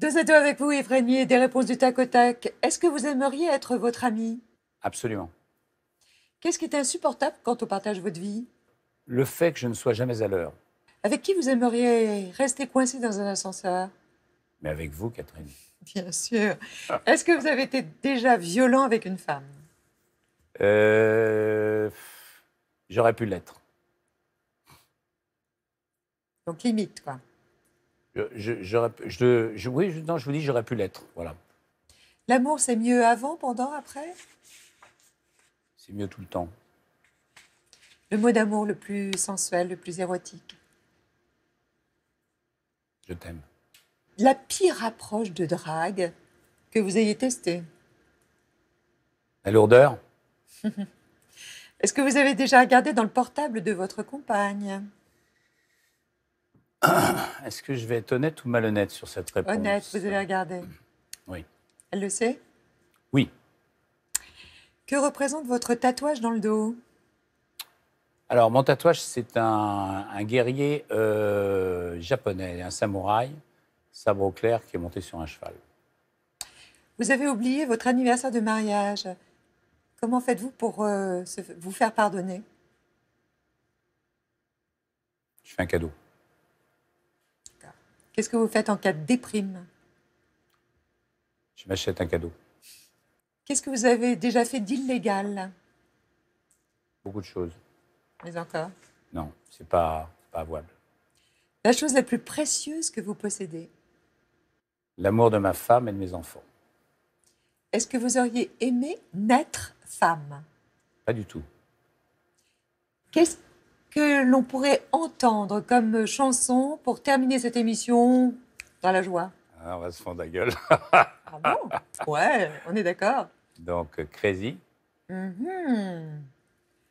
Deux deux avec vous, Efrénier, des réponses du tac au tac. Est-ce que vous aimeriez être votre ami Absolument. Qu'est-ce qui est insupportable quand on partage votre vie Le fait que je ne sois jamais à l'heure. Avec qui vous aimeriez rester coincé dans un ascenseur Mais avec vous, Catherine. Bien sûr. Est-ce que vous avez été déjà violent avec une femme euh... J'aurais pu l'être. Donc limite, quoi. Euh, je, oui, je vous dis, j'aurais pu l'être. Voilà. L'amour, c'est mieux avant, pendant, après C'est mieux tout le temps. Le mot d'amour le plus sensuel, le plus érotique Je t'aime. La pire approche de drague que vous ayez testée La lourdeur Est-ce que vous avez déjà regardé dans le portable de votre compagne est-ce que je vais être honnête ou malhonnête sur cette réponse Honnête, vous allez regarder. Oui. Elle le sait Oui. Que représente votre tatouage dans le dos Alors, mon tatouage, c'est un, guerrier euh, japonais, un samouraï, sabre au clair, qui est monté sur un cheval. Vous avez oublié votre anniversaire de mariage. Comment faites-vous pour euh, vous faire pardonner Je fais un cadeau. Qu'est-ce que vous faites en cas de déprime Je m'achète un cadeau. Qu'est-ce que vous avez déjà fait d'illégal Beaucoup de choses. Mais encore Non, c'est pas, pas avouable. La chose la plus précieuse que vous possédez L'amour de ma femme et de mes enfants. Est-ce que vous auriez aimé naître femme Pas du tout. Qu'est-ce que l'on pourrait entendre comme chanson pour terminer cette émission dans la joie ah, On va se fendre la gueule. ah bon Ouais, on est d'accord. Donc, Crazy. Mm-hmm.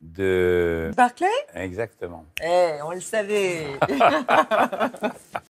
De. Barclay Exactement. Eh, on le savait